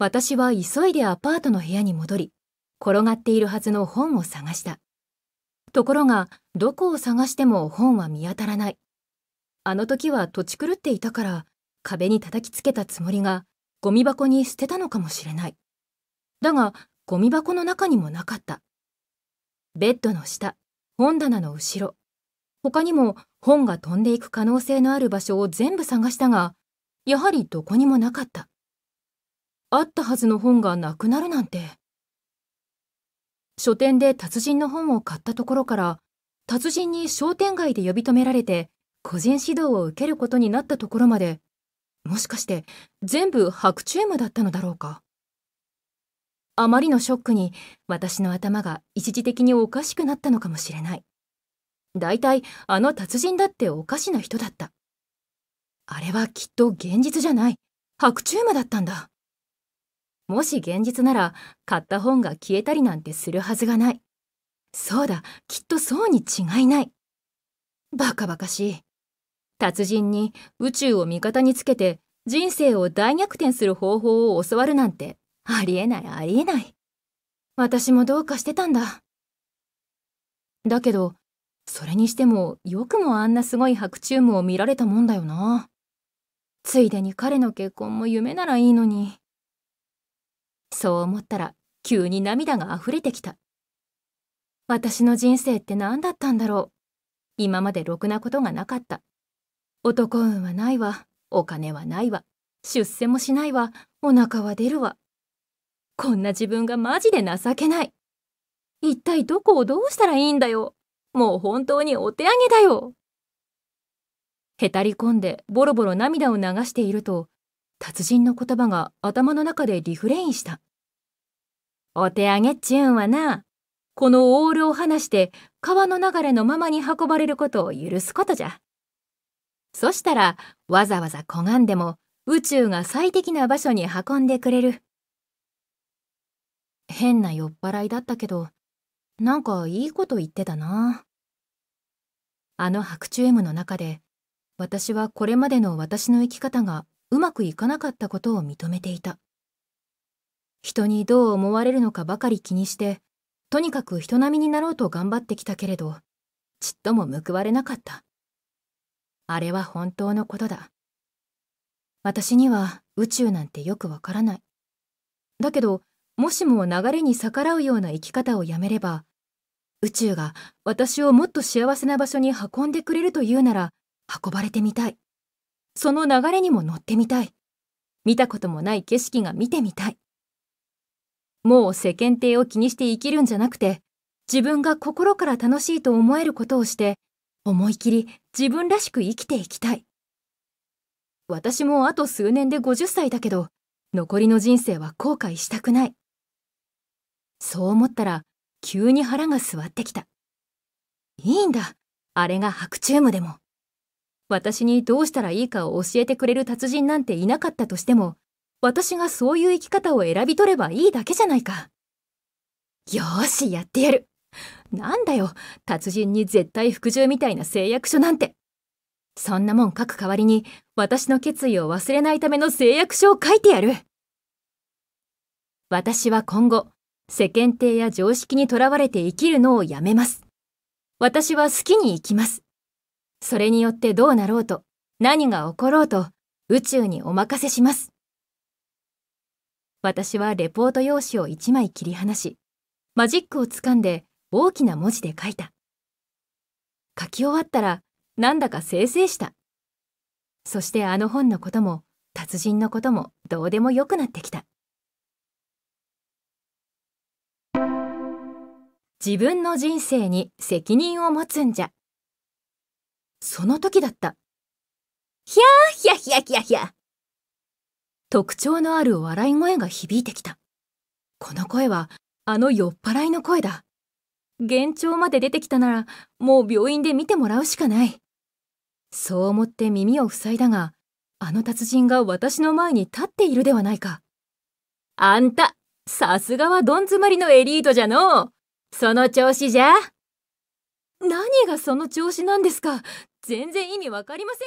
私は急いでアパートの部屋に戻り、転がっているはずの本を探した。ところが、どこを探しても本は見当たらない。あの時は土地狂っていたから、壁に叩きつけたつもりが、ゴミ箱に捨てたのかもしれない。だが、ゴミ箱の中にもなかった。ベッドの下、本棚の後ろ、他にも本が飛んでいく可能性のある場所を全部探したが、やはりどこにもなかった。あったはずの本がなくなるなんて。書店で達人の本を買ったところから、達人に商店街で呼び止められて、個人指導を受けることになったところまで、もしかして全部白昼夢だったのだろうか。あまりのショックに私の頭が一時的におかしくなったのかもしれない。大体あの達人だっておかしな人だった。あれはきっと現実じゃない。白昼夢だったんだ。もし現実なら買った本が消えたりなんてするはずがない。そうだ、きっとそうに違いない。バカバカしい。達人に宇宙を味方につけて人生を大逆転する方法を教わるなんてありえないありえない。私もどうかしてたんだ。だけど、それにしてもよくもあんなすごい白昼夢を見られたもんだよな。ついでに彼の結婚も夢ならいいのに。そう思ったら急に涙が溢れてきた。私の人生って何だったんだろう。今までろくなことがなかった。男運はないわ、お金はないわ、出世もしないわ、お腹は出るわ。こんな自分がマジで情けない。一体どこをどうしたらいいんだよ。もう本当にお手上げだよ。へたり込んでボロボロ涙を流していると、達人の言葉が頭の中でリフレインした。お手上げっちゅうんはな、このオールを離して川の流れのままに運ばれることを許すことじゃ。そしたら、わざわざ拝がんでも宇宙が最適な場所に運んでくれる。変な酔っ払いだったけど、なんかいいこと言ってたな。あの白昼夢の中で、私はこれまでの私の生き方がうまくいかなかったことを認めていた人にどう思われるのかばかり気にしてとにかく人並みになろうと頑張ってきたけれどちっとも報われなかったあれは本当のことだ私には宇宙なんてよくわからないだけどもしも流れに逆らうような生き方をやめれば宇宙が私をもっと幸せな場所に運んでくれるというなら運ばれてみたいその流れにも乗ってみたい。見たこともない景色が見てみたい。もう世間体を気にして生きるんじゃなくて、自分が心から楽しいと思えることをして、思い切り自分らしく生きていきたい。私もあと数年で50歳だけど、残りの人生は後悔したくない。そう思ったら、急に腹が据わってきた。いいんだ。あれが白昼夢でも。私にどうしたらいいかを教えてくれる達人なんていなかったとしても、私がそういう生き方を選び取ればいいだけじゃないか。よーし、やってやる。なんだよ、達人に絶対服従みたいな誓約書なんて。そんなもん書く代わりに、私の決意を忘れないための誓約書を書いてやる。私は今後、世間体や常識にとらわれて生きるのをやめます。私は好きに生きます。それによってどうなろうと、何が起ころうと、宇宙にお任せします。私はレポート用紙を一枚切り離し、マジックを掴んで大きな文字で書いた。書き終わったら、なんだかせいせいした。そしてあの本のことも、達人のことも、どうでもよくなってきた。自分の人生に責任を持つんじゃ。その時だった。ひゃーひゃひゃひゃひゃ。特徴のある笑い声が響いてきた。この声は、あの酔っ払いの声だ。幻聴まで出てきたなら、もう病院で見てもらうしかない。そう思って耳を塞いだが、あの達人が私の前に立っているではないか。あんた、さすがはどん詰まりのエリートじゃのう。その調子じゃ。何がその調子なんですか全然意味わかりません